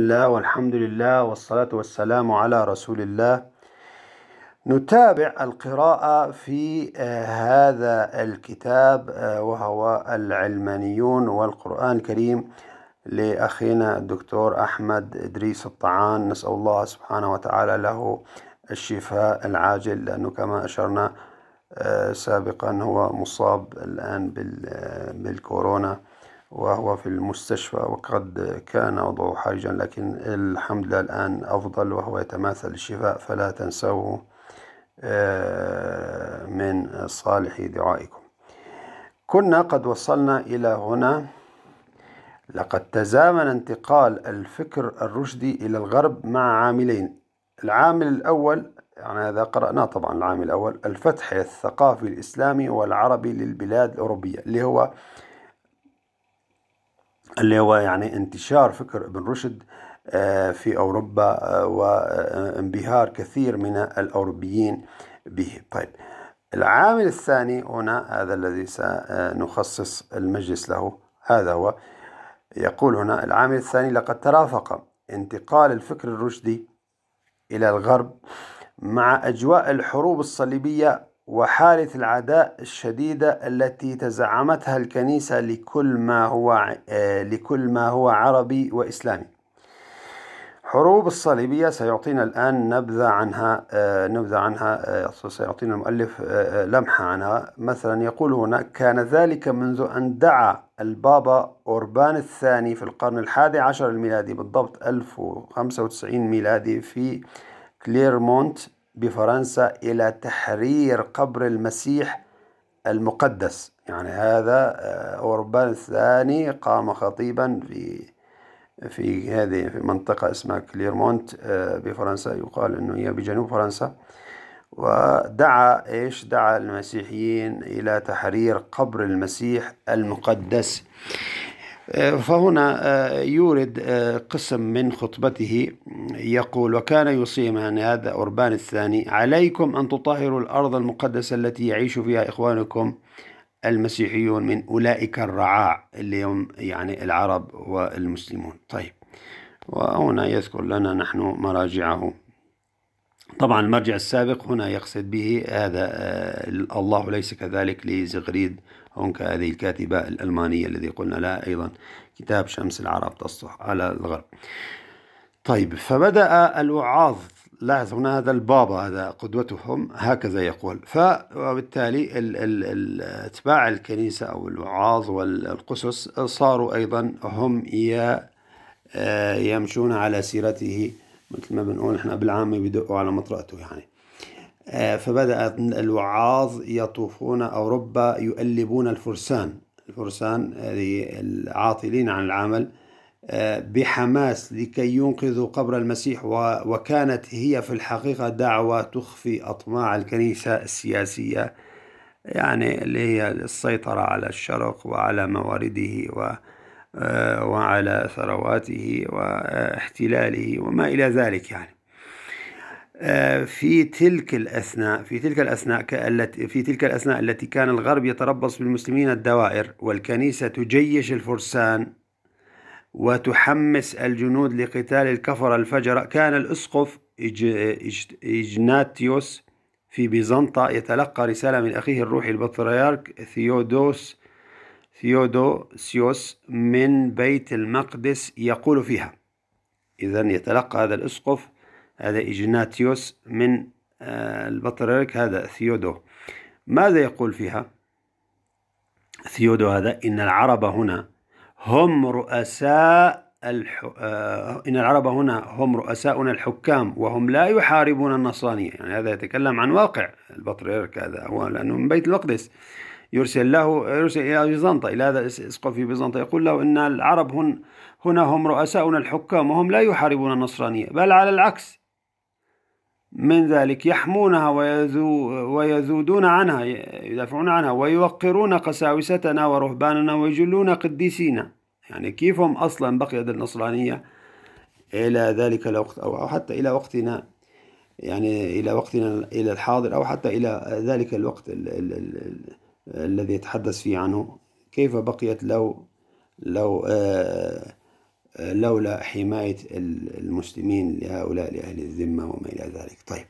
الله والحمد لله والصلاة والسلام على رسول الله نتابع القراءة في آه، هذا الكتاب آه، وهو العلمانيون والقرآن الكريم لأخينا الدكتور أحمد إدريس الطعان نسأل الله سبحانه وتعالى له الشفاء العاجل لأنه كما أشرنا آه، سابقا هو مصاب الآن بالكورونا وهو في المستشفى وقد كان وضعه حرجا لكن الحمد لله الآن أفضل وهو يتماثل الشفاء فلا تنسوه آه، من صالح دعائكم كنا قد وصلنا إلى هنا لقد تزامن انتقال الفكر الرشدي إلى الغرب مع عاملين العامل الأول يعني هذا قرأناه طبعا العامل الأول الفتح الثقافي الإسلامي والعربي للبلاد الأوروبية اللي هو اللي هو يعني انتشار فكر ابن رشد آه، في أوروبا آه، وانبهار كثير من الأوروبيين به طيب العامل الثاني هنا هذا الذي سنخصص المجلس له هذا هو يقول هنا العامل الثاني لقد ترافق انتقال الفكر الرشدي إلى الغرب مع أجواء الحروب الصليبية وحالة العداء الشديدة التي تزعمتها الكنيسة لكل ما هو آه، لكل ما هو عربي وإسلامي. حروب الصليبية سيعطينا الآن نبذة عنها آه، نبذة عنها آه، سيعطينا المؤلف لمحة عنها مثلا يقول هنا كان ذلك منذ أن دعا البابا أوربان الثاني في القرن الحادي عشر الميلادي بالضبط 1095 ميلادي في كليرمونت بفرنسا إلى تحرير قبر المسيح المقدس يعني هذا آه، أوربان الثاني قام خطيبا في في هذه في منطقة اسمها كليرمونت آه، بفرنسا يقال أنه هي بجنوب فرنسا ودعا إيش دعا المسيحيين إلى تحرير قبر المسيح المقدس آه، فهنا آه، يورد آه، قسم من خطبته يقول وكان يصيم يعني هذا أربان الثاني عليكم أن تطهروا الأرض المقدسة التي يعيش فيها إخوانكم المسيحيون من أولئك الرعاع اللي هم يعني العرب والمسلمون طيب وهنا يذكر لنا نحن مراجعه طبعا المرجع السابق هنا يقصد به هذا الله ليس كذلك لزغريد هناك هذه الكاتبة الألمانية الذي قلنا لها أيضا كتاب شمس العرب تصح على الغرب طيب فبدأ الوعاظ لاحظ هنا هذا البابا هذا قدوتهم هكذا يقول فبالتالي اتباع الكنيسة أو الوعاظ والقسس صاروا أيضا هم آه، يمشون على سيرته مثل ما بنقول احنا بالعامة بدقوا على مطرقته يعني آه، فبدأ الوعاظ يطوفون أوروبا يؤلبون الفرسان الفرسان العاطلين عن العمل آه، بحماس لكي ينقذوا قبر المسيح وكانت هي في الحقيقة دعوة تخفي أطماع الكنيسة السياسية يعني اللي هي السيطرة على الشرق وعلى موارده و آه، وعلى ثرواته واحتلاله وما إلى ذلك يعني آه، في تلك الأثناء في تلك الأثناء التي في تلك الأثناء التي كان الغرب يتربص بالمسلمين الدوائر والكنيسة تجيش الفرسان وتحمس الجنود لقتال الكفر الفجر كان الأسقف إجناتيوس في بيزنطة يتلقى رسالة من أخيه الروحي البطريرك ثيودوس ثيودوسيوس من بيت المقدس يقول فيها إذا يتلقى هذا الأسقف هذا إجناتيوس من آه، البطريرك هذا ثيودو ماذا يقول فيها ثيودو هذا إن العرب هنا هم رؤساء الح... آه، إن العرب هنا هم رؤساؤنا الحكام وهم لا يحاربون النصرانية يعني هذا يتكلم عن واقع البطريرك هذا هو لأنه من بيت المقدس يرسل له يرسل إلى بيزنطة إلى هذا الإسقف في بيزنطة يقول له إن العرب هن هنا هم رؤساؤنا الحكام وهم لا يحاربون النصرانية بل على العكس من ذلك يحمونها ويذو ويذودون عنها يدافعون عنها ويوقرون قساوستنا ورهباننا ويجلون قديسينا يعني كيف هم أصلا بقيت النصرانية إلى ذلك الوقت أو حتى إلى وقتنا يعني إلى وقتنا إلى الحاضر أو حتى إلى ذلك الوقت ال ال ال الذي يتحدث فيه عنه كيف بقيت لو لو آه لولا حماية المسلمين لهؤلاء لأهل الذمة وما إلى ذلك طيب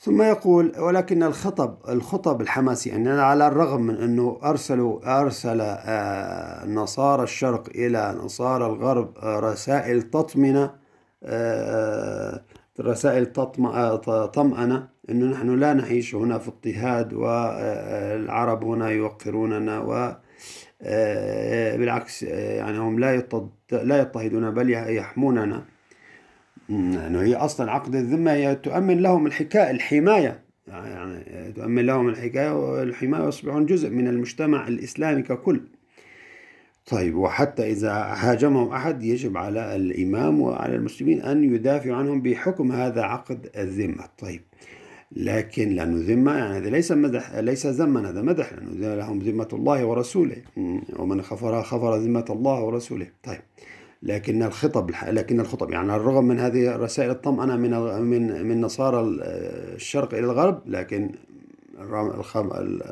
ثم يقول ولكن الخطب الخطب الحماسية أننا على الرغم من أنه أرسلوا أرسل آه، نصارى الشرق إلى نصارى الغرب آه، رسائل تطمنة آه، رسائل طمأنة أنه نحن لا نعيش هنا في اضطهاد والعرب هنا يوقروننا و آه، بالعكس آه، يعني هم لا لا يضطهدون بل يحموننا لانه يعني هي أصلا عقد الذمة هي تؤمن لهم الحكاية الحماية يعني آه، تؤمن لهم الحكاية والحماية ويصبحون جزء من المجتمع الإسلامي ككل طيب وحتى إذا هاجمهم أحد يجب على الإمام وعلى المسلمين أن يدافعوا عنهم بحكم هذا عقد الذمة طيب لكن لا نذم يعني هذا ليس مدح ليس ذما هذا مدح لانه لهم ذمة الله ورسوله ومن خفر خفر ذمة الله ورسوله طيب لكن الخطب لكن الخطب يعني على الرغم من هذه الرسائل الطمأنة من من من نصارى الشرق إلى الغرب لكن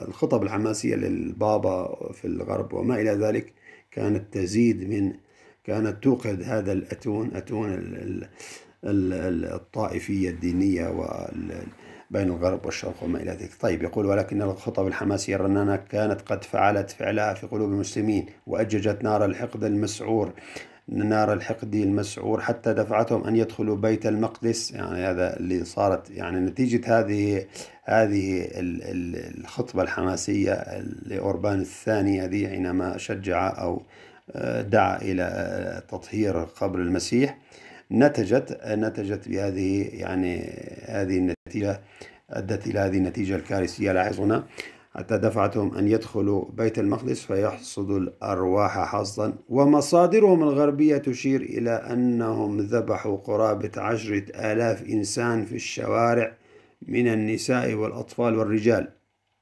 الخطب الحماسية للبابا في الغرب وما إلى ذلك كانت تزيد من كانت توقد هذا الأتون أتون الطائفية الدينية وال بين الغرب والشرق وما إلى ذلك طيب يقول ولكن الخطب الحماسية الرنانة كانت قد فعلت فعلها في قلوب المسلمين وأججت نار الحقد المسعور نار الحقد المسعور حتى دفعتهم أن يدخلوا بيت المقدس يعني هذا اللي صارت يعني نتيجة هذه هذه الخطبة الحماسية لأوربان الثاني هذه حينما شجع أو آه، دعا إلى آه، تطهير قبر المسيح نتجت نتجت بهذه يعني هذه النتيجة أدت إلى هذه النتيجة الكارثية لاحظ هنا حتى دفعتهم أن يدخلوا بيت المقدس فيحصدوا الأرواح حصدا ومصادرهم الغربية تشير إلى أنهم ذبحوا قرابة عشرة آلاف إنسان في الشوارع من النساء والأطفال والرجال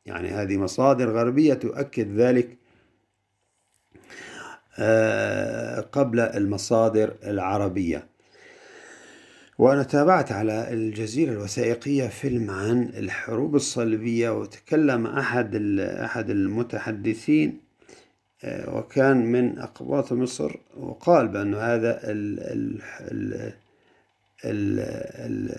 يعني هذه مصادر غربية تؤكد ذلك آه، قبل المصادر العربية وأنا تابعت على الجزيرة الوثائقية فيلم عن الحروب الصليبية وتكلم أحد أحد المتحدثين آه، وكان من أقباط مصر وقال بأن هذا ال ال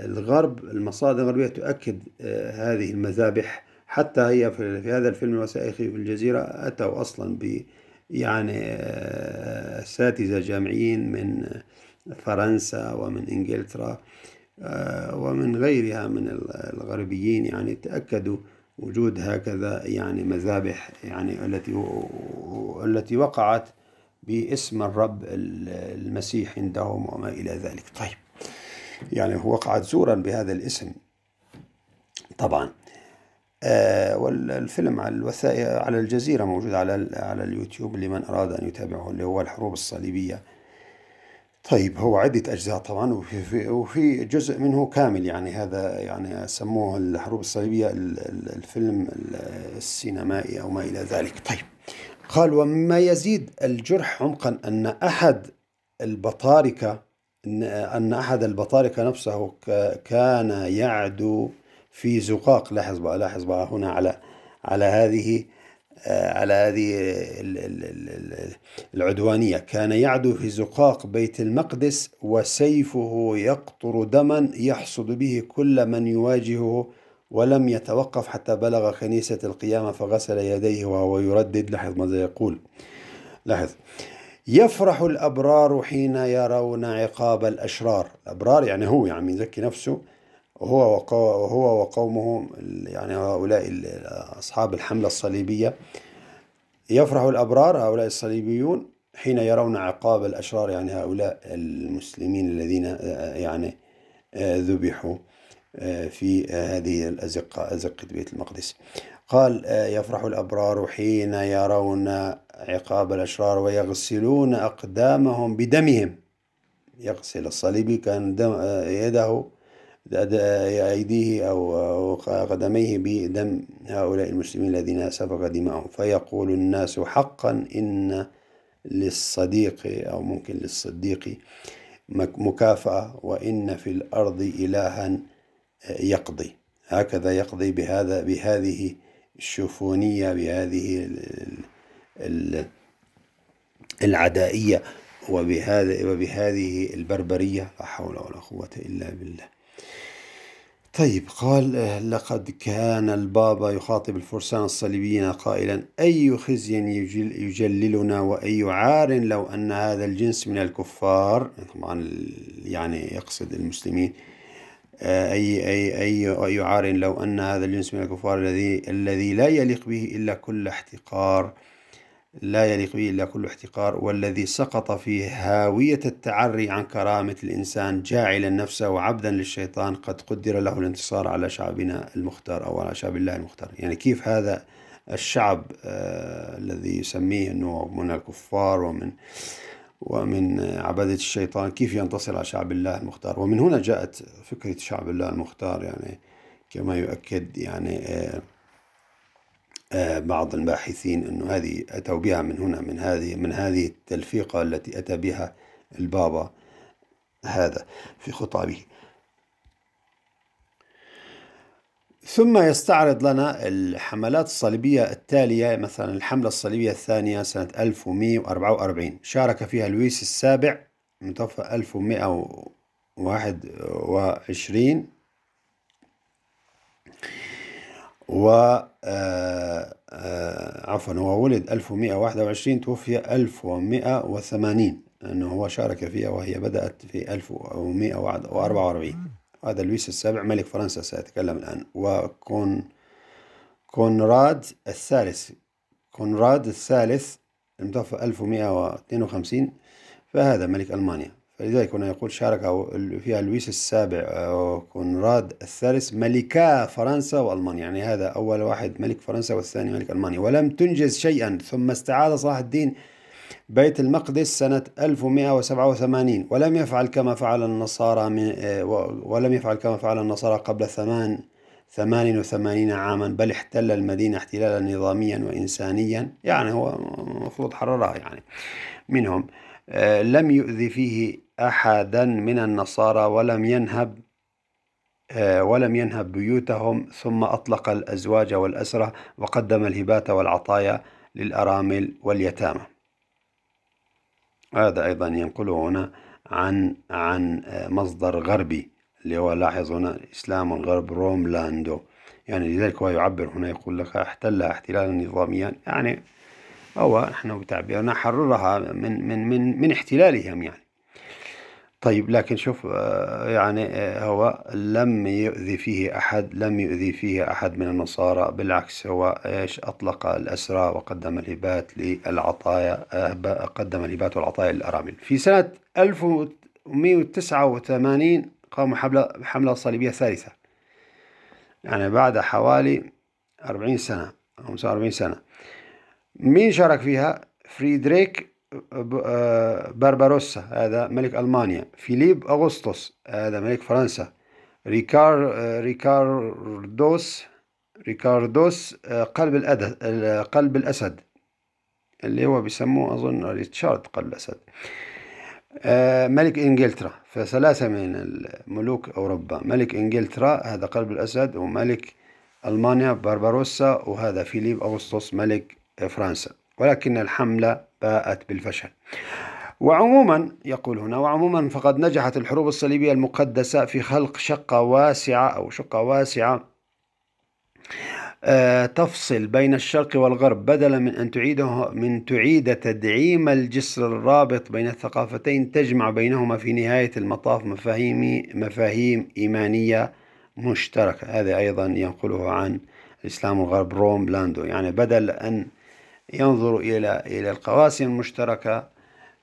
الغرب المصادر الغربية تؤكد آه، هذه المذابح حتى هي في هذا الفيلم الوثائقي في الجزيرة أتوا أصلا ب يعني آه، أساتذة جامعيين من فرنسا ومن إنجلترا آه، ومن غيرها من الغربيين يعني تأكدوا وجود هكذا يعني مذابح يعني التي التي وقعت باسم الرب المسيح عندهم وما إلى ذلك طيب يعني وقعت زورا بهذا الاسم طبعا آه، والفيلم على الوثائق على الجزيرة موجود على على اليوتيوب لمن أراد أن يتابعه اللي هو الحروب الصليبية طيب هو عدة أجزاء طبعا وفي, وفي جزء منه كامل يعني هذا يعني سموه الحروب الصليبية الفيلم السينمائي أو ما إلى ذلك طيب قال ومما يزيد الجرح عمقا أن أحد البطاركة أن أحد البطاركة نفسه كان يعدو في زقاق لاحظ بقى لاحظ بقى هنا على على هذه آه، على هذه العدوانية كان يعدو في زقاق بيت المقدس وسيفه يقطر دما يحصد به كل من يواجهه ولم يتوقف حتى بلغ كنيسة القيامة فغسل يديه وهو يردد لاحظ ماذا يقول لاحظ يفرح الأبرار حين يرون عقاب الأشرار الأبرار يعني هو يعني يزكي نفسه هو وهو وقومه يعني هؤلاء أصحاب الحملة الصليبية يفرح الأبرار هؤلاء الصليبيون حين يرون عقاب الأشرار يعني هؤلاء المسلمين الذين يعني ذبحوا في هذه الأزقة أزقة بيت المقدس قال يفرح الأبرار حين يرون عقاب الأشرار ويغسلون أقدامهم بدمهم يغسل الصليبي كان دم يده أيديه أو قدميه بدم هؤلاء المسلمين الذين سفك دماؤهم فيقول الناس حقا إن للصديق أو ممكن للصديق مكافأة وإن في الأرض إلها يقضي هكذا يقضي بهذا بهذه الشوفونية بهذه العدائية وبهذه البربرية لا حول ولا قوة إلا بالله طيب قال آه، لقد كان البابا يخاطب الفرسان الصليبيين قائلا أي خزي يجل يجللنا وأي عار لو أن هذا الجنس من الكفار طبعا يعني يقصد المسلمين آه، أي أي أي أي عار لو أن هذا الجنس من الكفار الذي الذي لا يليق به إلا كل احتقار لا يليق به إلا كل احتقار والذي سقط في هاوية التعري عن كرامة الإنسان جاعلا نفسه عبدا للشيطان قد قدر له الانتصار على شعبنا المختار أو على شعب الله المختار يعني كيف هذا الشعب آه الذي يسميه أنه من الكفار ومن ومن عبادة الشيطان كيف ينتصر على شعب الله المختار ومن هنا جاءت فكرة شعب الله المختار يعني كما يؤكد يعني آه آه، بعض الباحثين أنه هذه أتوا بها من هنا من هذه من هذه التلفيقة التي أتى بها البابا هذا في خطابه ثم يستعرض لنا الحملات الصليبية التالية مثلا الحملة الصليبية الثانية سنة 1144 شارك فيها لويس السابع متوفى 1121 و آه، آه، عفوا هو ولد 1121 توفي 1180 أنه هو شارك فيها وهي بدأت في 1144 هذا لويس السابع ملك فرنسا سأتكلم الآن وكون كونراد الثالث كونراد الثالث المتوفى 1152 فهذا ملك ألمانيا فلذلك هنا يقول شارك فيها لويس السابع آه، وكونراد الثالث ملكا فرنسا وألمانيا يعني هذا أول واحد ملك فرنسا والثاني ملك ألمانيا ولم تنجز شيئا ثم استعاد صلاح الدين بيت المقدس سنة 1187 ولم يفعل كما فعل النصارى من آه، ولم يفعل كما فعل النصارى قبل ثمان 88 عاما بل احتل المدينة احتلالا نظاميا وإنسانيا يعني هو المفروض حررها يعني منهم آه، لم يؤذي فيه أحدا من النصارى ولم ينهب آه، ولم ينهب بيوتهم ثم أطلق الأزواج والأسرة وقدم الهبات والعطايا للأرامل واليتامى هذا أيضا ينقله هنا عن عن آه، مصدر غربي اللي هو لاحظ هنا إسلام الغرب روم لاندو يعني لذلك هو يعبر هنا يقول لك احتلها احتلالا نظاميا يعني هو نحن بتعبيرنا حررها من من من من احتلالهم يعني طيب لكن شوف آه، يعني آه، هو لم يؤذي فيه أحد لم يؤذي فيه أحد من النصارى بالعكس هو إيش أطلق الأسرى وقدم الهبات للعطايا آه، قدم الهبات والعطايا للأرامل في سنة 1189 قاموا حملة حملة صليبية ثالثة يعني بعد حوالي 40 سنة 45 سنة مين شارك فيها؟ فريدريك بارباروسا هذا ملك ألمانيا فيليب أغسطس هذا ملك فرنسا ريكار ريكاردوس ريكاردوس آه، قلب الأدد آه، قلب الأسد اللي هو بيسموه أظن ريتشارد قلب الأسد آه، ملك إنجلترا فثلاثة من ملوك أوروبا ملك إنجلترا هذا قلب الأسد وملك ألمانيا بارباروسا وهذا فيليب أغسطس ملك فرنسا ولكن الحملة باءت بالفشل وعموما يقول هنا وعموما فقد نجحت الحروب الصليبية المقدسة في خلق شقة واسعة أو شقة واسعة آه، تفصل بين الشرق والغرب بدلا من أن تعيده من تعيد تدعيم الجسر الرابط بين الثقافتين تجمع بينهما في نهاية المطاف مفاهيم مفاهيم إيمانية مشتركة هذا أيضا ينقله عن الإسلام الغرب روم بلاندو يعني بدل أن ينظروا إلى إلى القواسم المشتركة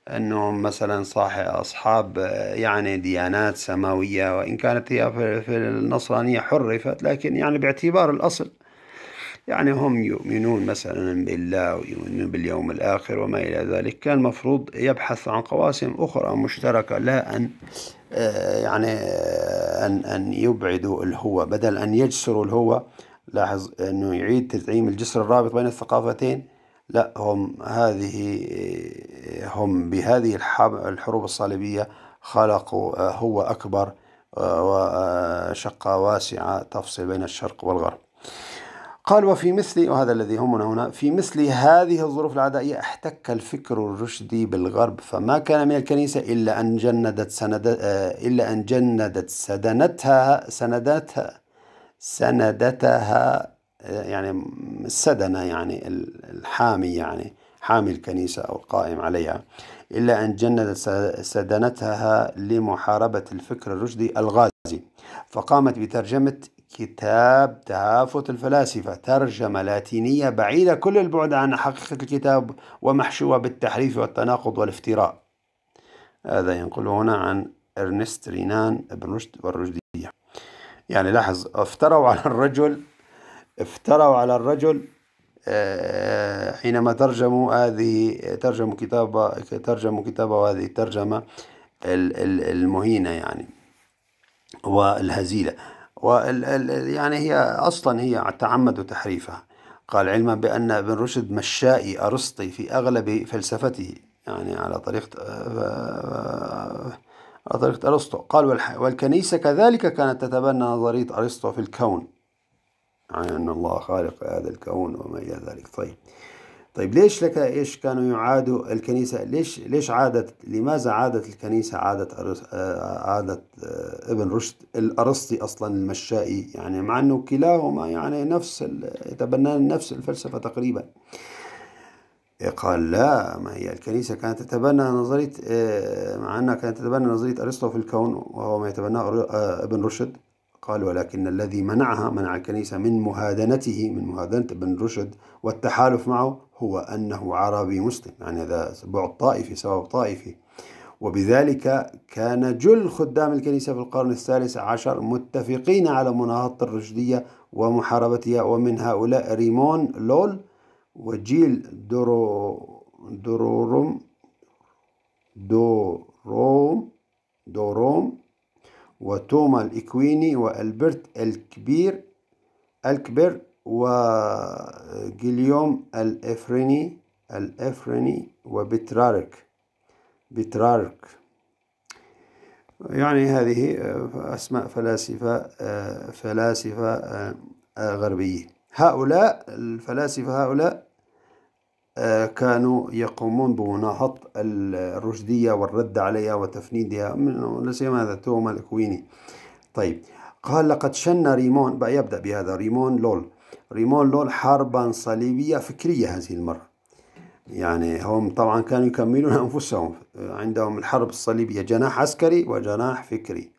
أنهم مثلا صاحب أصحاب يعني ديانات سماوية وإن كانت هي في النصرانية حرفت لكن يعني باعتبار الأصل يعني هم يؤمنون مثلا بالله ويؤمنون باليوم الآخر وما إلى ذلك كان المفروض يبحث عن قواسم أخرى مشتركة لا أن يعني أن أن يبعدوا الهوى بدل أن يجسروا الهوى لاحظ أنه يعيد تزعيم الجسر الرابط بين الثقافتين لا هم هذه هم بهذه الحروب الصليبية خلقوا هو أكبر وشقة واسعة تفصل بين الشرق والغرب قال وفي مثل وهذا الذي يهمنا هنا في مثل هذه الظروف العدائية احتك الفكر الرشدي بالغرب فما كان من الكنيسة إلا أن جندت سند إلا أن جندت سدنتها سندتها سندتها يعني السدنة يعني الحامي يعني حامي الكنيسة أو القائم عليها إلا أن جندت سدنتها لمحاربة الفكر الرشدي الغازي فقامت بترجمة كتاب تهافت الفلاسفة ترجمة لاتينية بعيدة كل البعد عن حقيقة الكتاب ومحشوة بالتحريف والتناقض والافتراء هذا ينقل هنا عن إرنست رينان بن رشد والرشدية يعني لاحظ افتروا على الرجل افتروا على الرجل آه، حينما ترجموا هذه ترجموا كتاب ترجموا كتابه هذه الترجمة المهينة يعني والهزيلة يعني هي أصلا هي تعمدوا تحريفها قال علما بأن ابن رشد مشائي أرسطي في أغلب فلسفته يعني على طريقة آه، آه، على طريقة أرسطو قال والكنيسة كذلك كانت تتبنى نظرية أرسطو في الكون عن أن الله خالق هذا الكون وما إلى ذلك طيب طيب ليش لك إيش كانوا يعادوا الكنيسة ليش ليش عادت لماذا عادت الكنيسة عادت عادت آه، ابن رشد الأرسطي أصلا المشائي يعني مع أنه كلاهما يعني نفس يتبنان نفس الفلسفة تقريبا إيه، قال لا ما هي الكنيسة كانت تتبنى نظرية آه، مع أنها كانت تتبنى نظرية أرسطو في الكون وهو ما يتبناه آه، ابن رشد قال ولكن الذي منعها منع الكنيسة من مهادنته من مهادنة ابن رشد والتحالف معه هو أنه عربي مسلم يعني هذا بعد طائفي سبب طائفي وبذلك كان جل خدام الكنيسة في القرن الثالث عشر متفقين على مناهضة الرشدية ومحاربتها ومن هؤلاء ريمون لول وجيل دورو دورورم دوروم دوروم وتوما الإكويني وألبرت الكبير الكبر وجيليوم الإفريني الإفريني وبترارك بترارك يعني هذه آه، أسماء فلاسفة آه، فلاسفة آه، غربية هؤلاء الفلاسفة هؤلاء آه، كانوا يقومون بمناهضة الرشدية والرد عليها وتفنيدها من سيما هذا توما الكويني. طيب قال لقد شن ريمون بقى يبدأ بهذا ريمون لول ريمون لول حربا صليبية فكرية هذه المرة يعني هم طبعا كانوا يكملون أنفسهم عندهم الحرب الصليبية جناح عسكري وجناح فكري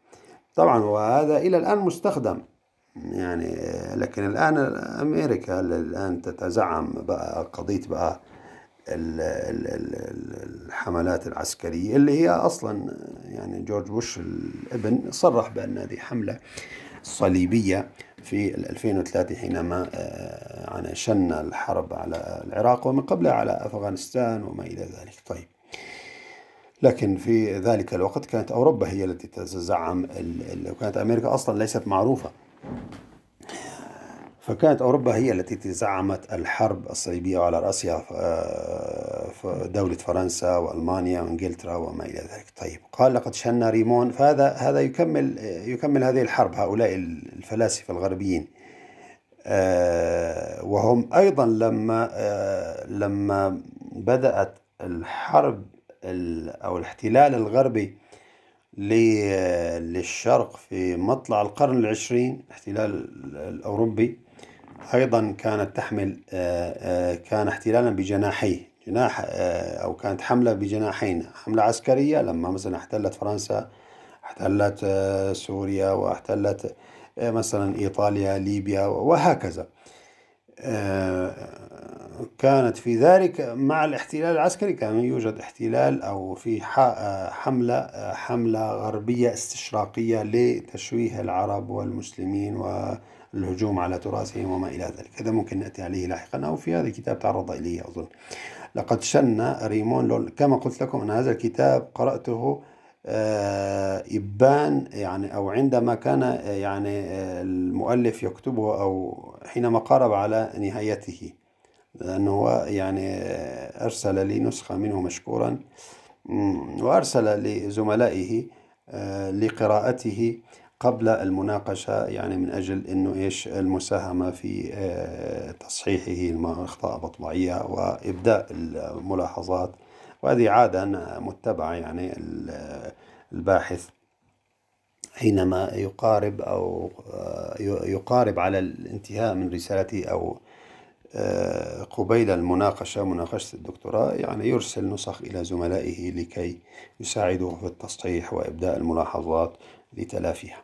طبعا وهذا إلى الآن مستخدم يعني لكن الآن أمريكا الآن تتزعم بقى قضية بقى الحملات العسكرية اللي هي أصلا يعني جورج بوش الابن صرح بأن هذه حملة صليبية في 2003 حينما يعني شن الحرب على العراق ومن قبلها على أفغانستان وما إلى ذلك طيب لكن في ذلك الوقت كانت أوروبا هي التي تتزعم وكانت أمريكا أصلا ليست معروفة فكانت أوروبا هي التي زعمت الحرب الصليبية وعلى رأسها دولة فرنسا وألمانيا وإنجلترا وما إلى ذلك طيب قال لقد شن ريمون فهذا هذا يكمل يكمل هذه الحرب هؤلاء الفلاسفة الغربيين آه، وهم أيضا لما آه، لما بدأت الحرب أو الاحتلال الغربي للشرق في مطلع القرن العشرين الاحتلال الأوروبي أيضا كانت تحمل آه، آه، كان احتلالا بجناحيه جناح آه، أو كانت حملة بجناحين حملة عسكرية لما مثلا احتلت فرنسا احتلت سوريا واحتلت مثلا إيطاليا ليبيا وهكذا آه، كانت في ذلك مع الاحتلال العسكري كان يوجد احتلال أو في آه، حملة آه، حملة غربية استشراقية لتشويه العرب والمسلمين والهجوم على تراثهم وما إلى ذلك هذا ممكن نأتي عليه لاحقا أو في هذا الكتاب تعرض إليه أظن لقد شن ريمون لول كما قلت لكم أن هذا الكتاب قرأته آه، يبان يعني أو عندما كان آه، يعني آه، المؤلف يكتبه أو حينما قارب على نهايته لأنه هو يعني أرسل لي نسخة منه مشكورا وأرسل لزملائه لقراءته قبل المناقشة يعني من أجل أنه إيش المساهمة في تصحيحه الأخطاء البطبعية وإبداء الملاحظات وهذه عادة متبعة يعني الباحث حينما يقارب أو آه، يقارب على الانتهاء من رسالته أو آه، قبيل المناقشة مناقشة الدكتوراه يعني يرسل نسخ إلى زملائه لكي يساعدوه في التصحيح وإبداء الملاحظات لتلافيها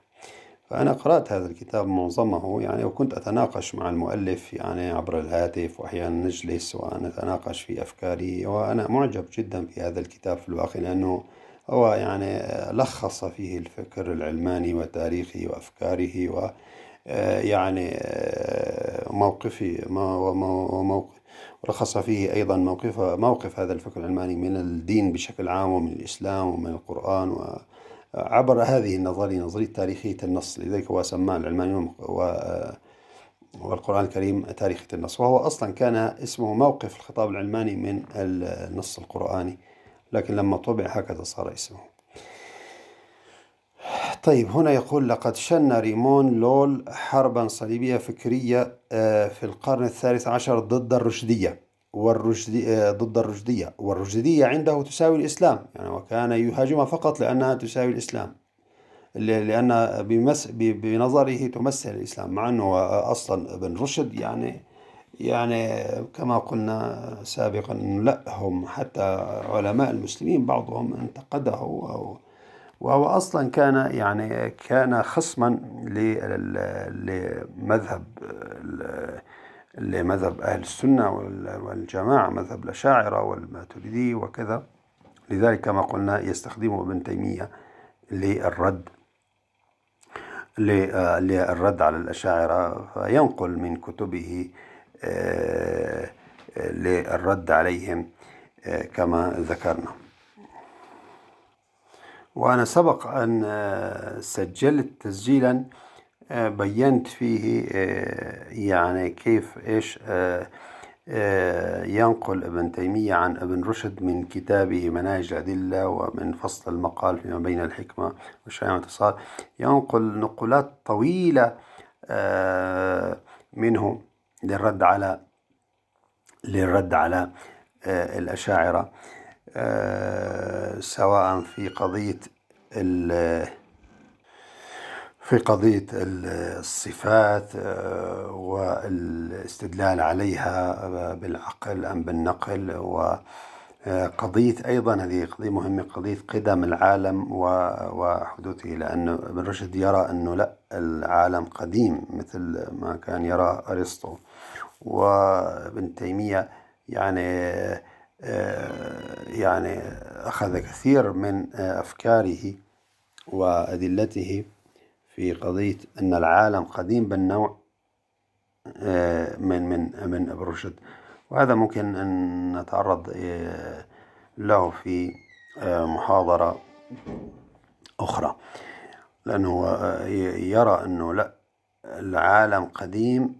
فأنا قرأت هذا الكتاب معظمه يعني وكنت أتناقش مع المؤلف يعني عبر الهاتف وأحيانا نجلس ونتناقش في أفكاري وأنا معجب جدا في هذا الكتاب في الواقع لأنه هو يعني لخص فيه الفكر العلماني وتاريخه وأفكاره و يعني موقفي وموقف ولخص فيه أيضا موقف موقف هذا الفكر العلماني من الدين بشكل عام ومن الإسلام ومن القرآن و عبر هذه النظرية نظرية تاريخية النص لذلك هو سماه العلمانيون والقرآن الكريم تاريخية النص وهو أصلا كان اسمه موقف الخطاب العلماني من النص القرآني لكن لما طبع هكذا صار اسمه طيب هنا يقول لقد شن ريمون لول حربا صليبية فكرية آه، في القرن الثالث عشر ضد الرشدية والرشدي آه، ضد الرشدية والرشدية عنده تساوي الإسلام يعني وكان يهاجمها فقط لأنها تساوي الإسلام لأن بمس بنظره تمثل الإسلام مع أنه آه، أصلا ابن رشد يعني يعني كما قلنا سابقا لا هم حتى علماء المسلمين بعضهم انتقده أو وهو أصلا كان يعني كان خصما لمذهب لمذهب أهل السنة والجماعة مذهب الأشاعرة والماتريدي وكذا لذلك كما قلنا يستخدمه ابن تيمية للرد للرد على الأشاعرة فينقل من كتبه آه، للرد عليهم آه، كما ذكرنا وأنا سبق أن آه، سجلت تسجيلا آه، بينت فيه آه، يعني كيف ايش آه، ينقل ابن تيمية عن ابن رشد من كتابه مناهج الأدلة ومن فصل المقال فيما بين الحكمة والشريعة والاتصال ينقل نقلات طويلة منه للرد على للرد على الأشاعرة سواء في قضية في قضية الصفات آه، والاستدلال عليها آه، بالعقل أم بالنقل وقضية آه، أيضا هذه قضية مهمة قضية قدم العالم وحدوثه لأن ابن رشد يرى أنه لا العالم قديم مثل ما كان يرى أرسطو وابن تيمية يعني يعني أخذ كثير من أفكاره وأدلته في قضية أن العالم قديم بالنوع آه، من من من ابن رشد وهذا ممكن أن نتعرض آه، له في آه، محاضرة أخرى لأنه يرى أنه لا العالم قديم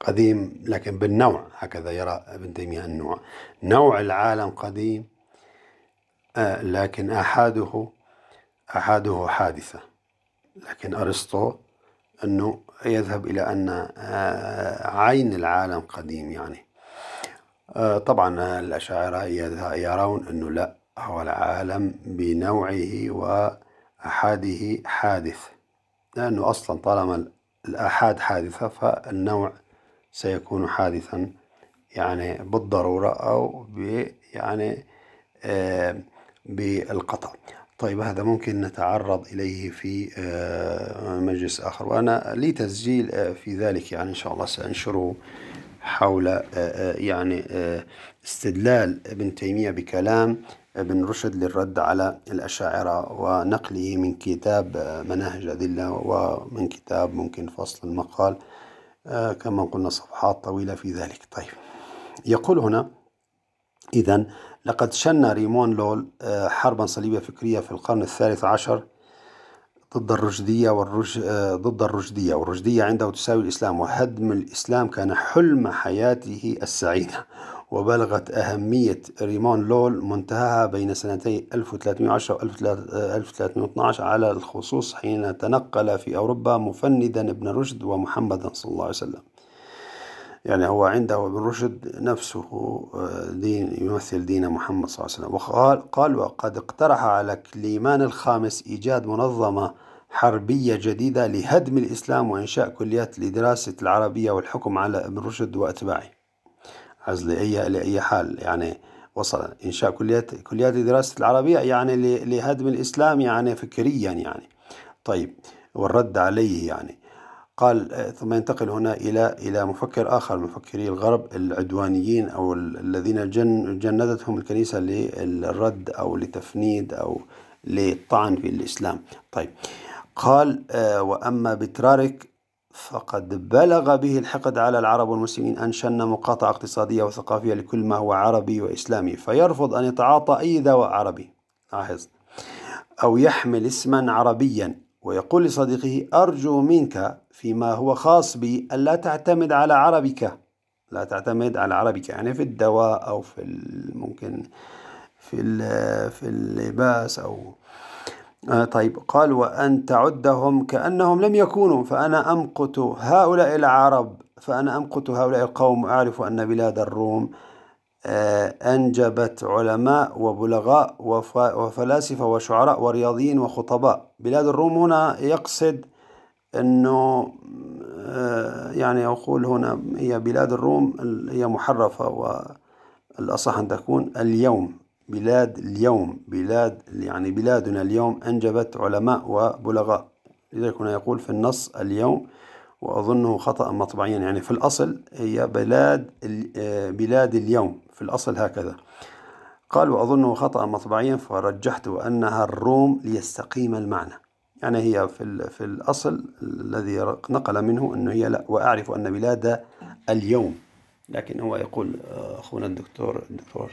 قديم لكن بالنوع هكذا يرى ابن تيمية النوع نوع العالم قديم لكن أحاده أحاده حادثة لكن أرسطو أنه يذهب إلى أن آه، عين العالم قديم يعني آه، طبعا الأشاعرة يرون أنه لا هو العالم بنوعه وأحاده حادث لأنه أصلا طالما الآحاد حادثة فالنوع سيكون حادثا يعني بالضرورة أو يعني آه، بالقطع طيب هذا ممكن نتعرض إليه في آه، مجلس آخر وأنا لي تسجيل آه، في ذلك يعني إن شاء الله سأنشره حول آه، يعني استدلال ابن تيمية بكلام ابن رشد للرد على الأشاعرة ونقله من كتاب مناهج أدلة ومن كتاب ممكن فصل المقال كما قلنا صفحات طويلة في ذلك طيب يقول هنا إذا لقد شن ريمون لول آه، حربا صليبية فكرية في القرن الثالث عشر ضد الرشدية والرج... آه، ضد الرشدية والرشدية عنده تساوي الإسلام وهدم الإسلام كان حلم حياته السعيدة وبلغت أهمية ريمون لول منتهاها بين سنتي 1310 و 1312 آه، على الخصوص حين تنقل في أوروبا مفندا ابن رشد ومحمدا صلى الله عليه وسلم يعني هو عنده ابن رشد نفسه آه، دين يمثل دين محمد صلى الله عليه وسلم وقال قال وقد اقترح على كليمان الخامس إيجاد منظمة حربية جديدة لهدم الإسلام وإنشاء كليات لدراسة العربية والحكم على ابن رشد وأتباعه عز لأي, لأي حال يعني وصل إنشاء كليات كليات لدراسة العربية يعني لهدم الإسلام يعني فكريا يعني طيب والرد عليه يعني قال آه، ثم ينتقل هنا إلى إلى مفكر آخر مفكري الغرب العدوانيين أو الذين جن جندتهم الكنيسة للرد أو لتفنيد أو للطعن في الإسلام طيب قال آه، وأما بترارك فقد بلغ به الحقد على العرب والمسلمين أن شن مقاطعة اقتصادية وثقافية لكل ما هو عربي وإسلامي فيرفض أن يتعاطى أي دواء عربي لاحظ أو يحمل اسما عربيا ويقول لصديقه أرجو منك فيما هو خاص بي ألا تعتمد على عربك لا تعتمد على عربك يعني في الدواء أو في ممكن في في اللباس أو آه طيب قال وأن تعدهم كأنهم لم يكونوا فأنا أمقت هؤلاء العرب فأنا أمقت هؤلاء القوم أعرف أن بلاد الروم آه، أنجبت علماء وبلغاء وفلاسفة وشعراء ورياضيين وخطباء بلاد الروم هنا يقصد أنه آه، يعني أقول هنا هي بلاد الروم هي محرفة والأصح أن تكون اليوم بلاد اليوم بلاد يعني بلادنا اليوم أنجبت علماء وبلغاء لذلك هنا يقول في النص اليوم وأظنه خطأ مطبعيا يعني في الأصل هي بلاد آه، بلاد اليوم في الأصل هكذا قال وأظنه خطأ مطبعيا فرجحت أنها الروم ليستقيم المعنى يعني هي في, في الأصل الذي نقل منه أنه هي لا وأعرف أن بلاد اليوم لكن هو يقول آه، أخونا الدكتور الدكتور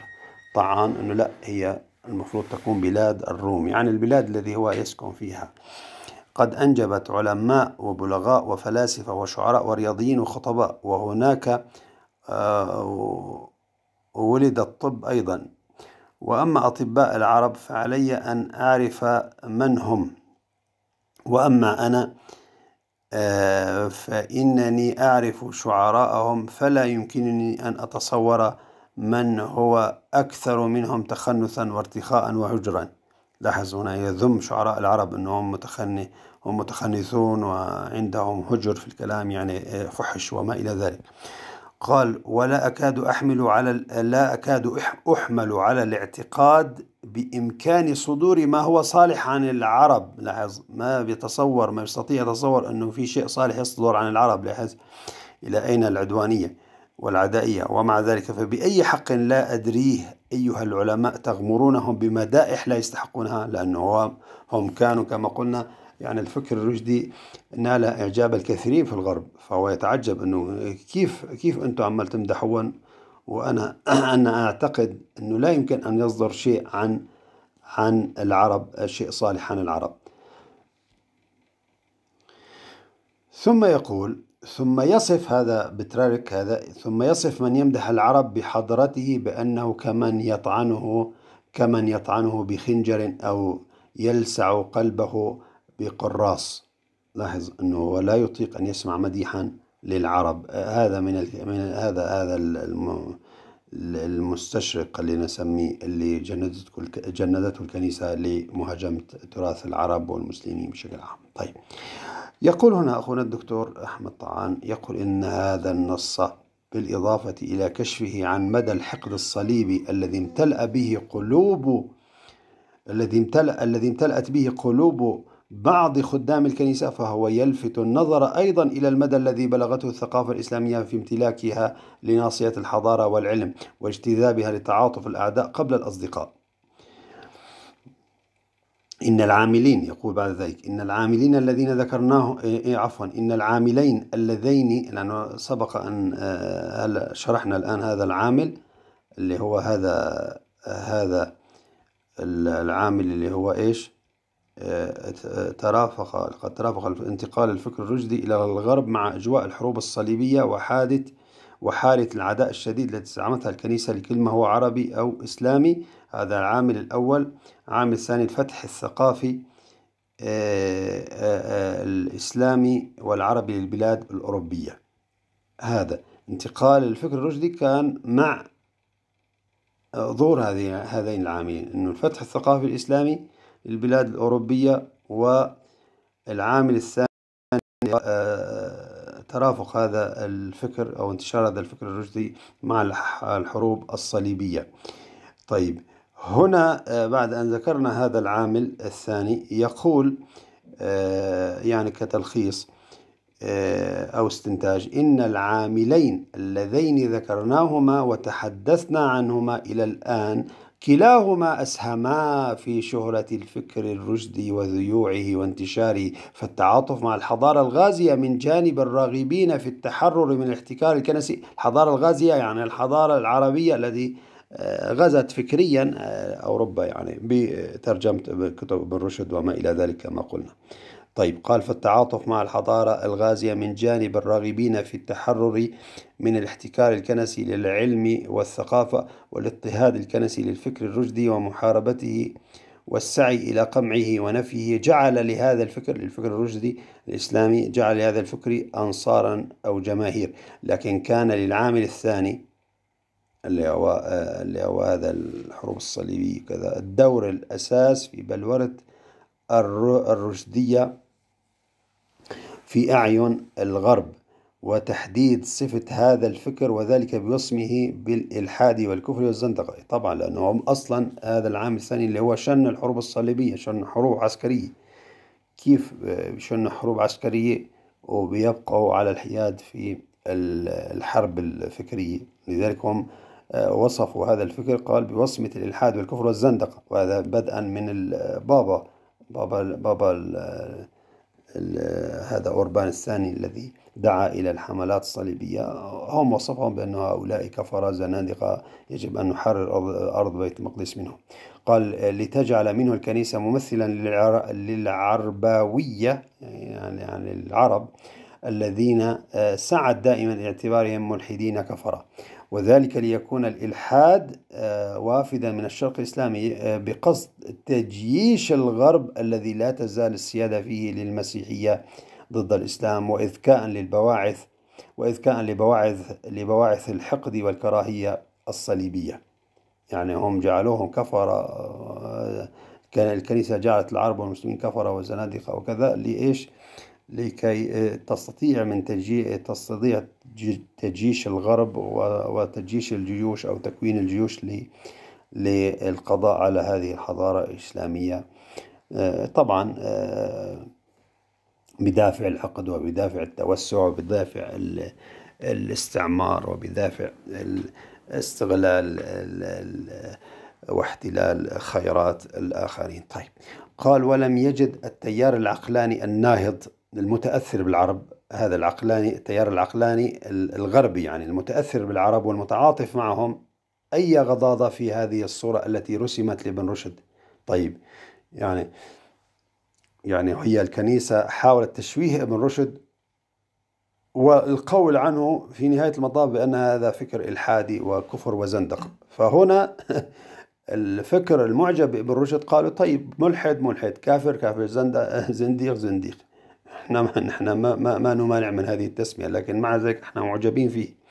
طعان أنه لا هي المفروض تكون بلاد الروم يعني البلاد الذي هو يسكن فيها قد أنجبت علماء وبلغاء وفلاسفة وشعراء ورياضيين وخطباء وهناك آه ولد الطب أيضا وأما أطباء العرب فعلي أن أعرف من هم وأما أنا آه، فإنني أعرف شعراءهم فلا يمكنني أن أتصور من هو أكثر منهم تخنثا وارتخاء وهجرا لاحظ هنا يذم شعراء العرب أنهم متخني هم متخنثون وعندهم هجر في الكلام يعني فحش وما إلى ذلك قال ولا أكاد أحمل على لا أكاد أحمل على الاعتقاد بإمكان صدور ما هو صالح عن العرب لاحظ ما بيتصور ما يستطيع يتصور أنه في شيء صالح يصدر عن العرب لاحظ إلى أين العدوانية والعدائية ومع ذلك فبأي حق لا أدريه أيها العلماء تغمرونهم بمدائح لا يستحقونها لأنه هم كانوا كما قلنا يعني الفكر الرشدي نال إعجاب الكثيرين في الغرب فهو يتعجب أنه كيف كيف أنتم عمال تمدحون وأنا أنا أعتقد أنه لا يمكن أن يصدر شيء عن عن العرب شيء صالح عن العرب ثم يقول ثم يصف هذا بترارك هذا ثم يصف من يمدح العرب بحضرته بأنه كمن يطعنه كمن يطعنه بخنجر أو يلسع قلبه بقراص لاحظ أنه هو لا يطيق أن يسمع مديحا للعرب هذا من, ال... من ال... هذا هذا الم... المستشرق اللي نسميه اللي جندته كل... جندته الكنيسة لمهاجمة تراث العرب والمسلمين بشكل عام طيب يقول هنا أخونا الدكتور أحمد طعان يقول إن هذا النص بالإضافة إلى كشفه عن مدى الحقد الصليبي الذي امتلأ به قلوب الذي امتلأ الذي امتلأت به قلوب بعض خدام الكنيسة فهو يلفت النظر أيضا إلى المدى الذي بلغته الثقافة الإسلامية في امتلاكها لناصية الحضارة والعلم واجتذابها لتعاطف الأعداء قبل الأصدقاء إن العاملين يقول بعد ذلك إن العاملين الذين ذكرناه إيه, إيه، عفوا إن العاملين اللذين لأنه سبق أن آه، شرحنا الآن هذا العامل اللي هو هذا هذا العامل اللي هو إيش ترافق لقد ترافق انتقال الفكر الرشدي إلى الغرب مع أجواء الحروب الصليبية وحادث وحالة العداء الشديد التي استعملتها الكنيسة لكل ما هو عربي أو إسلامي هذا العامل الأول عامل الثاني الفتح الثقافي آه، آه، آه، الإسلامي والعربي للبلاد الأوروبية هذا انتقال الفكر الرشدي كان مع ظهور هذه هذين العاملين أنه الفتح الثقافي الإسلامي البلاد الأوروبية والعامل الثاني آه، ترافق هذا الفكر أو انتشار هذا الفكر الرشدي مع الحروب الصليبية طيب هنا آه، بعد أن ذكرنا هذا العامل الثاني يقول آه، يعني كتلخيص أو استنتاج إن العاملين اللذين ذكرناهما وتحدثنا عنهما إلى الآن كلاهما أسهما في شهرة الفكر الرشدي وذيوعه وانتشاره فالتعاطف مع الحضارة الغازية من جانب الراغبين في التحرر من الاحتكار الكنسي الحضارة الغازية يعني الحضارة العربية الذي آه، غزت فكريا آه، أوروبا يعني بترجمة كتب ابن رشد وما إلى ذلك كما قلنا طيب قال فالتعاطف مع الحضارة الغازية من جانب الراغبين في التحرر من الاحتكار الكنسي للعلم والثقافة والاضطهاد الكنسي للفكر الرشدي ومحاربته والسعي إلى قمعه ونفيه جعل لهذا الفكر للفكر الرشدي الإسلامي جعل لهذا الفكر أنصارا أو جماهير لكن كان للعامل الثاني اللي هو آه، اللي هو هذا الحروب الصليبية كذا الدور الأساس في بلورة الرشدية في أعين الغرب وتحديد صفة هذا الفكر وذلك بوصمه بالإلحاد والكفر والزندقة طبعا لأنهم أصلا هذا العام الثاني اللي هو شن الحروب الصليبية شن حروب عسكرية كيف شن حروب عسكرية وبيبقوا على الحياد في الحرب الفكرية لذلك هم آه، وصفوا هذا الفكر قال بوصمة الإلحاد والكفر والزندقة وهذا بدءا من البابا بابا بابا الـ الـ هذا أوربان الثاني الذي دعا إلى الحملات الصليبية هم وصفهم بأن هؤلاء كفرة زنادقة يجب أن نحرر أرض بيت المقدس منهم قال لتجعل منه الكنيسة ممثلا للعرباوية يعني, يعني العرب الذين آه، سعت دائما لاعتبارهم ملحدين كفرة وذلك ليكون الإلحاد آه، وافدا من الشرق الإسلامي آه، بقصد تجييش الغرب الذي لا تزال السيادة فيه للمسيحية ضد الإسلام وإذكاء للبواعث وإذكاء لبواعث لبواعث الحقد والكراهية الصليبية يعني هم جعلوهم كفرة آه، كان الكنيسة جعلت العرب والمسلمين كفرة وزنادقة وكذا لإيش لكي تستطيع من تجي تستطيع تجيش الغرب وتجيش الجيوش أو تكوين الجيوش للقضاء على هذه الحضارة الإسلامية آه، طبعا آه، بدافع العقد وبدافع التوسع وبدافع الاستعمار وبدافع استغلال واحتلال خيرات الآخرين طيب قال ولم يجد التيار العقلاني الناهض المتأثر بالعرب هذا العقلاني التيار العقلاني الغربي يعني المتأثر بالعرب والمتعاطف معهم أي غضاضة في هذه الصورة التي رسمت لابن رشد طيب يعني يعني هي الكنيسة حاولت تشويه ابن رشد والقول عنه في نهاية المطاف بأن هذا فكر إلحادي وكفر وزندق فهنا الفكر المعجب بابن رشد قالوا طيب ملحد ملحد كافر كافر زنديق زنديق احنا ما احنا ما, ما, ما نمانع من هذه التسمية لكن مع ذلك احنا معجبين فيه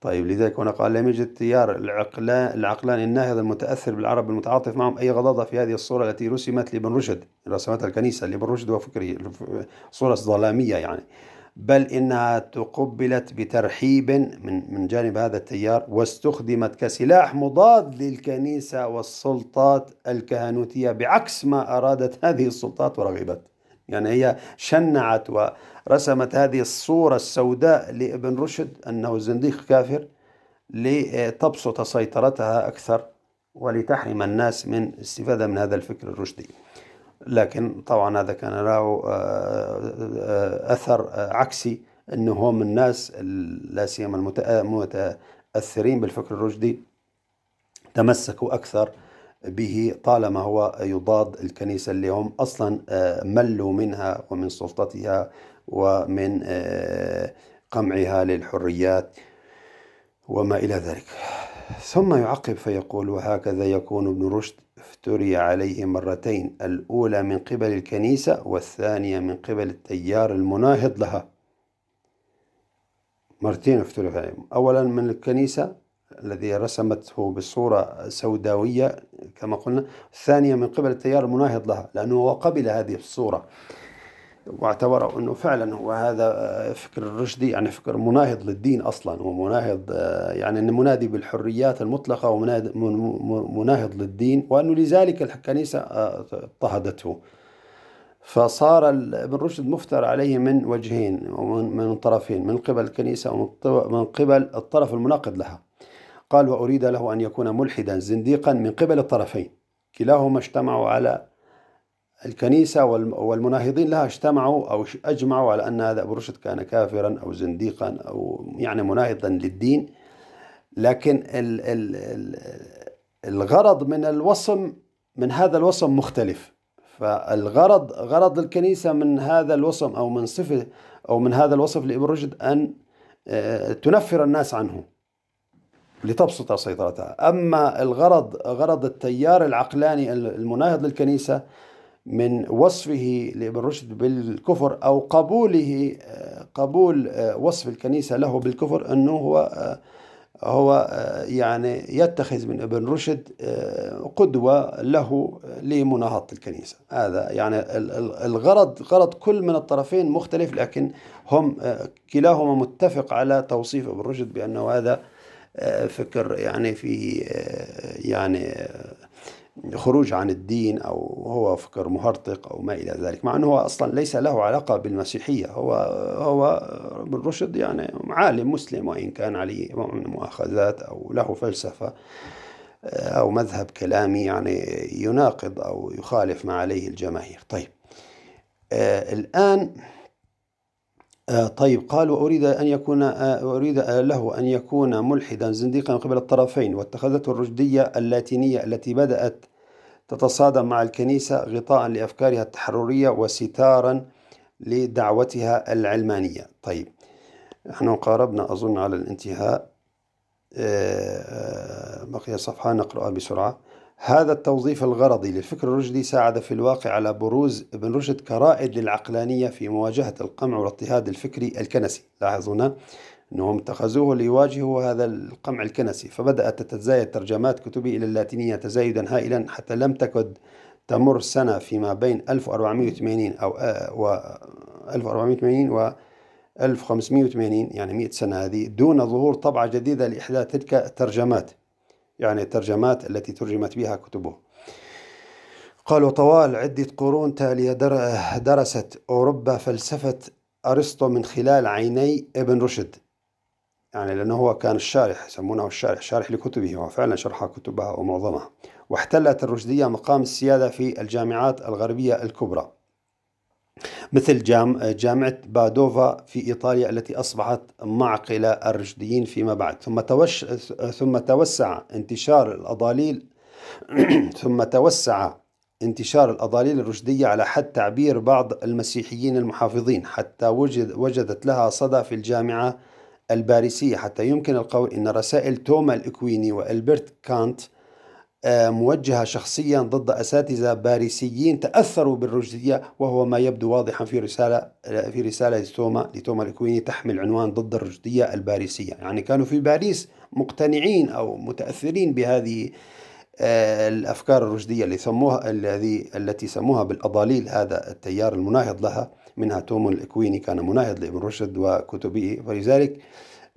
طيب لذلك هنا قال لم يجد التيار العقلان, العقلان الناهض المتأثر بالعرب المتعاطف معهم أي غضاضة في هذه الصورة التي رسمت لابن رشد رسمتها الكنيسة لابن رشد وفكره صورة ظلامية يعني بل إنها تقبلت بترحيب من من جانب هذا التيار واستخدمت كسلاح مضاد للكنيسة والسلطات الكهنوتية بعكس ما أرادت هذه السلطات ورغبت يعني هي شنعت ورسمت هذه الصورة السوداء لابن رشد أنه زنديق كافر لتبسط سيطرتها أكثر ولتحرم الناس من استفادة من هذا الفكر الرشدي لكن طبعا هذا كان له آه، آه، أثر آه، عكسي أنه هم الناس لا سيما المتأثرين بالفكر الرشدي تمسكوا أكثر به طالما هو يضاد الكنيسة اللي هم أصلا آه، ملوا منها ومن سلطتها ومن آه، قمعها للحريات وما إلى ذلك ثم يعقب فيقول وهكذا يكون ابن رشد افتري عليه مرتين الأولى من قبل الكنيسة والثانية من قبل التيار المناهض لها مرتين افتري عليهم أولا من الكنيسة الذي رسمته بصورة سوداوية كما قلنا الثانية من قبل التيار المناهض لها لأنه هو قبل هذه الصورة واعتبروا أنه فعلا هو هذا آه، فكر الرشدي يعني فكر مناهض للدين أصلا ومناهض آه، يعني منادي بالحريات المطلقة ومناهض للدين وأنه لذلك الكنيسة آه، اضطهدته فصار ابن رشد مفتر عليه من وجهين ومن من طرفين من قبل الكنيسة ومن قبل الطرف المناقض لها قال وأريد له أن يكون ملحدا زنديقا من قبل الطرفين كلاهما اجتمعوا على الكنيسة والمناهضين لها اجتمعوا أو أجمعوا على أن هذا أبو رشد كان كافرا أو زنديقا أو يعني مناهضا للدين لكن الغرض من الوصم من هذا الوصم مختلف فالغرض غرض الكنيسة من هذا الوصم أو من صفة أو من هذا الوصف لابن رشد أن آه، تنفر الناس عنه لتبسط سيطرتها أما الغرض غرض التيار العقلاني المناهض للكنيسة من وصفه لابن رشد بالكفر أو قبوله آه، قبول آه، وصف الكنيسة له بالكفر أنه هو آه، هو يعني يتخذ من ابن رشد قدوة له لمناهضة الكنيسة هذا يعني الغرض غرض كل من الطرفين مختلف لكن هم كلاهما متفق على توصيف ابن رشد بأنه هذا فكر يعني في يعني خروج عن الدين أو هو فكر مهرطق أو ما إلى ذلك مع أنه هو أصلا ليس له علاقة بالمسيحية هو هو ابن رشد يعني عالم مسلم وإن كان عليه مؤاخذات أو له فلسفة أو مذهب كلامي يعني يناقض أو يخالف ما عليه الجماهير طيب آه الآن آه، طيب قال وأريد أن يكون آه، أريد آه، له أن يكون ملحدا زنديقا من قبل الطرفين واتخذته الرشدية اللاتينية التي بدأت تتصادم مع الكنيسة غطاء لأفكارها التحررية وستارا لدعوتها العلمانية طيب نحن قاربنا أظن على الانتهاء بقي صفحة نقرأها بسرعة هذا التوظيف الغرضي للفكر الرشدي ساعد في الواقع على بروز ابن رشد كرائد للعقلانية في مواجهة القمع والاضطهاد الفكري الكنسي لاحظونا هنا أنهم اتخذوه ليواجهوا هذا القمع الكنسي فبدأت تتزايد ترجمات كتبه إلى اللاتينية تزايدا هائلا حتى لم تكد تمر سنة فيما بين 1480 أو آه، و 1480 و 1580 يعني 100 سنة هذه دون ظهور طبعة جديدة لإحدى تلك الترجمات يعني الترجمات التي ترجمت بها كتبه قالوا طوال عدة قرون تالية درست أوروبا فلسفة أرسطو من خلال عيني ابن رشد يعني لأنه هو كان الشارح يسمونه الشارح شارح لكتبه هو فعلا شرح كتبها ومعظمها واحتلت الرشدية مقام السيادة في الجامعات الغربية الكبرى مثل جامعة بادوفا في إيطاليا التي أصبحت معقلة الرشديين فيما بعد ثم, توش ثم توسع انتشار الأضاليل ثم توسع انتشار الأضاليل الرشدية على حد تعبير بعض المسيحيين المحافظين حتى وجد وجدت لها صدى في الجامعة الباريسية حتى يمكن القول أن رسائل توما الإكويني وألبرت كانت آه، موجهة شخصيا ضد أساتذة باريسيين تأثروا بالرشدية وهو ما يبدو واضحا في رسالة آه، في رسالة لتوما لتوما الكويني تحمل عنوان ضد الرشدية الباريسية يعني كانوا في باريس مقتنعين أو متأثرين بهذه آه، الأفكار الرشدية اللي سموها الذي التي سموها بالأضاليل هذا التيار المناهض لها منها توما الكويني كان مناهض لابن رشد وكتبه ولذلك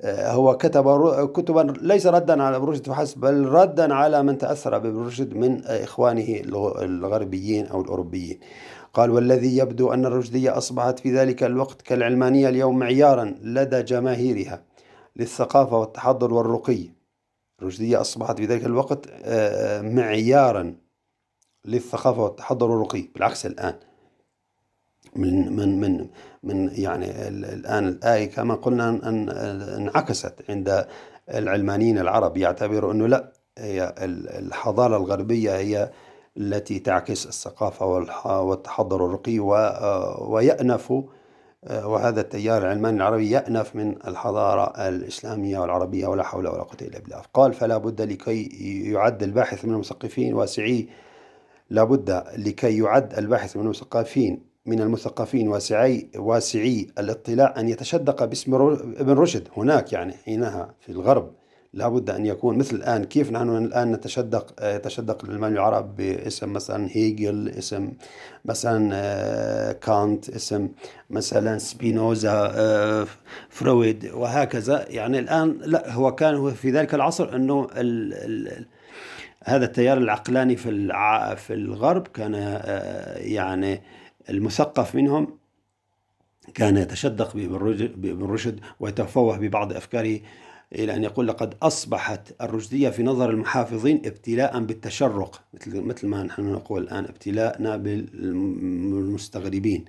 آه، هو كتب كتبا ليس ردا على ابن رشد فحسب بل ردا على من تاثر بابن رشد من آه، اخوانه الغربيين او الاوروبيين. قال والذي يبدو ان الرشديه اصبحت في ذلك الوقت كالعلمانيه اليوم معيارا لدى جماهيرها للثقافه والتحضر والرقي. الرشديه اصبحت في ذلك الوقت آه، معيارا للثقافه والتحضر والرقي بالعكس الان. من من من من يعني الان الايه كما قلنا ان انعكست عند العلمانيين العرب يعتبروا انه لا هي الحضاره الغربيه هي التي تعكس الثقافه والتحضر الرقي ويأنف وهذا التيار العلماني العربي يأنف من الحضارة الإسلامية والعربية ولا حول ولا قوة إلا بالله قال فلا بد لكي يعد الباحث من المثقفين واسعي لابد لكي يعد الباحث من المثقفين من المثقفين واسعي واسعي الاطلاع أن يتشدق باسم ابن رشد هناك يعني حينها في الغرب لابد أن يكون مثل الآن كيف نحن الآن نتشدق يتشدق العلماء العرب باسم مثلا هيجل اسم مثلا آه، كانت اسم مثلا سبينوزا آه، فرويد وهكذا يعني الآن لا هو كان في ذلك العصر أنه ال هذا التيار العقلاني في في الغرب كان آه، يعني المثقف منهم كان يتشدق بابن رشد ويتفوه ببعض أفكاره إلى أن يقول لقد أصبحت الرشدية في نظر المحافظين ابتلاء بالتشرق مثل, مثل ما نحن نقول الآن ابتلاءنا بالمستغربين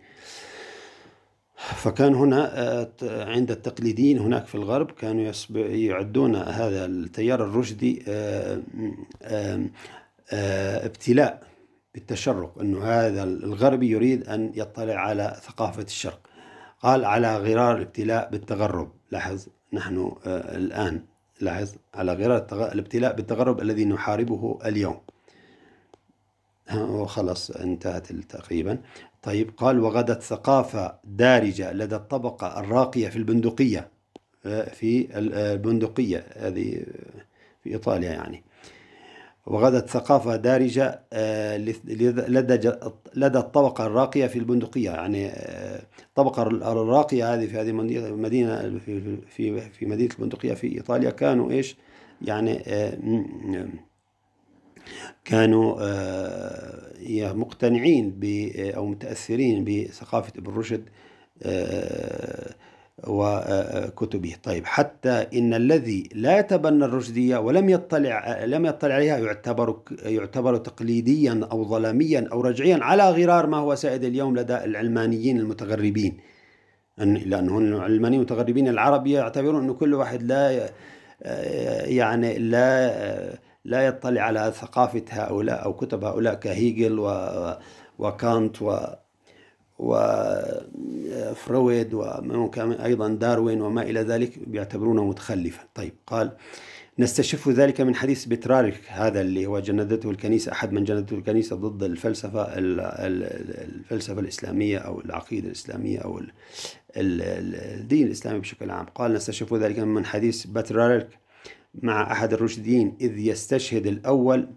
فكان هنا آه، عند التقليديين هناك في الغرب كانوا يعدون هذا التيار الرشدي آه، آه، ابتلاء بالتشرق أنه هذا الغربي يريد أن يطلع على ثقافة الشرق قال على غرار الابتلاء بالتغرب لاحظ نحن آه، الآن لاحظ على غرار الابتلاء بالتغرب الذي نحاربه اليوم وخلص انتهت تقريبا طيب قال وغدت ثقافة دارجة لدى الطبقة الراقية في البندقية آه، في آه، البندقية هذه في إيطاليا يعني وغدت ثقافة دارجة آه، لدى لدى الطبقة الراقية في البندقية يعني الطبقة آه، الراقية هذه في هذه المدينة في في مدينة البندقية في إيطاليا كانوا إيش يعني آه، كانوا مقتنعين أو متأثرين بثقافة ابن رشد وكتبه طيب حتى إن الذي لا يتبنى الرشدية ولم يطلع لم يطلع عليها يعتبر يعتبر تقليديا أو ظلاميا أو رجعيا على غرار ما هو سائد اليوم لدى العلمانيين المتغربين لأن هم العلمانيين المتغربين العرب يعتبرون أن كل واحد لا يعني لا لا يطلع على ثقافة هؤلاء أو كتب هؤلاء كهيجل وكانت و وفرويد آه، وممكن أيضا داروين وما إلى ذلك بيعتبرونه متخلفا طيب قال نستشف ذلك من حديث بترارك هذا اللي هو جندته الكنيسة أحد من جندته الكنيسة ضد الفلسفة الفلسفة الإسلامية أو العقيدة الإسلامية أو الدين الإسلامي بشكل عام قال نستشف ذلك من حديث بترارك مع أحد الرشديين إذ يستشهد الأول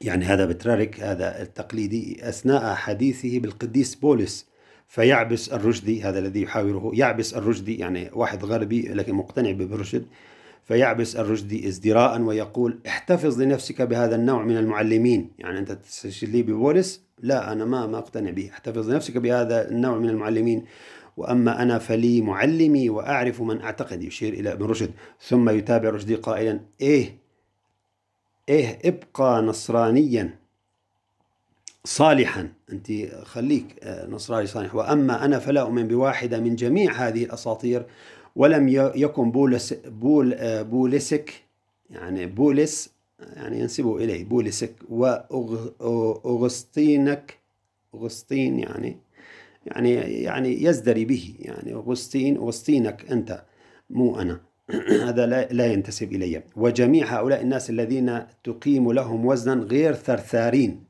يعني هذا بترارك هذا التقليدي أثناء حديثه بالقديس بولس فيعبس الرشدي هذا الذي يحاوره يعبس الرشدي يعني واحد غربي لكن مقتنع بالرشد فيعبس الرشدي ازدراء ويقول احتفظ لنفسك بهذا النوع من المعلمين يعني أنت تسجل لي ببولس لا أنا ما ما أقتنع به احتفظ لنفسك بهذا النوع من المعلمين وأما أنا فلي معلمي وأعرف من أعتقد يشير إلى ابن رشد ثم يتابع رشدي قائلا إيه ايه ابقى نصرانيا صالحا أنت خليك آه، نصراني صالح وأما أنا فلا أؤمن بواحدة من جميع هذه الأساطير ولم يكن بولس بول آه، بولسك يعني بولس يعني ينسبه إليه بولسك وأغسطينك أغسطين يعني يعني يعني يزدري به يعني أغسطين أغسطينك أنت مو أنا هذا لا, لا ينتسب إلي وجميع هؤلاء الناس الذين تقيم لهم وزنا غير ثرثارين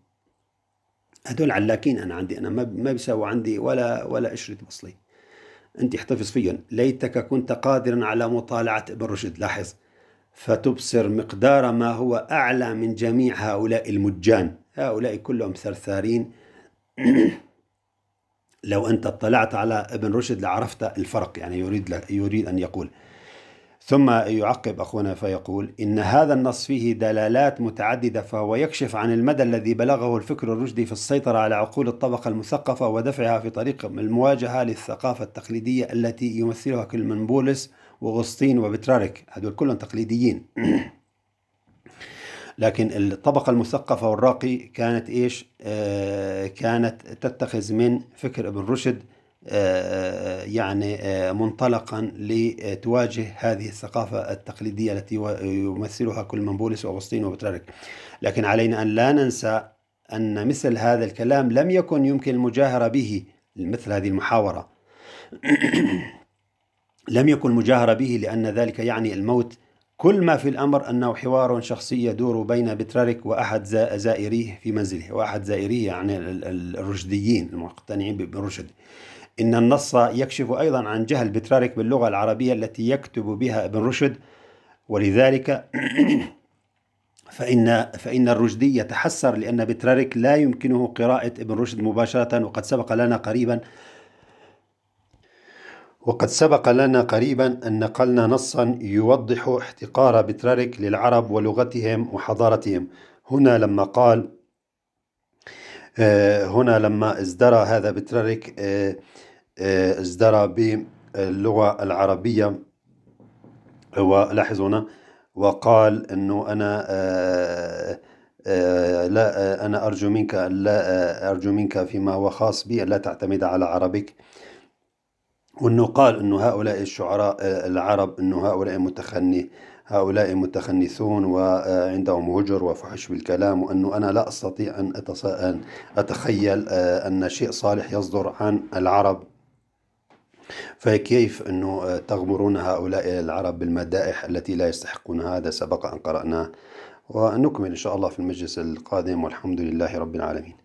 هذول علاكين أنا عندي أنا ما بيساووا عندي ولا ولا قشرة بصلي أنت احتفظ فيهم ليتك كنت قادرا على مطالعة ابن رشد لاحظ فتبصر مقدار ما هو أعلى من جميع هؤلاء المجان هؤلاء كلهم ثرثارين لو أنت اطلعت على ابن رشد لعرفت الفرق يعني يريد, يريد أن يقول ثم يعقب أخونا فيقول إن هذا النص فيه دلالات متعددة فهو يكشف عن المدى الذي بلغه الفكر الرشدي في السيطرة على عقول الطبقة المثقفة ودفعها في طريق المواجهة للثقافة التقليدية التي يمثلها كل من بولس وغسطين وبترارك هذول كلهم تقليديين لكن الطبقة المثقفة والراقي كانت إيش آه كانت تتخذ من فكر ابن رشد آه، آه، يعني آه، منطلقا لتواجه هذه الثقافة التقليدية التي يمثلها كل من بولس وأغسطين وبطريرك لكن علينا أن لا ننسى أن مثل هذا الكلام لم يكن يمكن المجاهرة به مثل هذه المحاورة لم يكن المجاهرة به لأن ذلك يعني الموت كل ما في الأمر أنه حوار شخصي يدور بين بترارك وأحد زائريه في منزله وأحد زائريه يعني الرشديين المقتنعين بالرشد إن النص يكشف أيضا عن جهل بترارك باللغة العربية التي يكتب بها ابن رشد ولذلك فإن فإن الرشدي يتحسر لأن بترارك لا يمكنه قراءة ابن رشد مباشرة وقد سبق لنا قريبا وقد سبق لنا قريبا أن نقلنا نصا يوضح احتقار بترارك للعرب ولغتهم وحضارتهم هنا لما قال آه، هنا لما ازدرى هذا بترارك آه، ازدرى باللغة العربية ولاحظوا هنا وقال أنه أنا آه، آه، لا آه، أنا أرجو منك لا أرجو منك فيما هو خاص بي لا تعتمد على عربك وأنه قال أنه هؤلاء الشعراء العرب أنه هؤلاء متخني هؤلاء متخنثون وعندهم هجر وفحش بالكلام وأنه أنا لا أستطيع أن أتخيل أن شيء صالح يصدر عن العرب فكيف أنه تغمرون هؤلاء العرب بالمدائح التي لا يستحقون هذا سبق أن قرأناه ونكمل إن شاء الله في المجلس القادم والحمد لله رب العالمين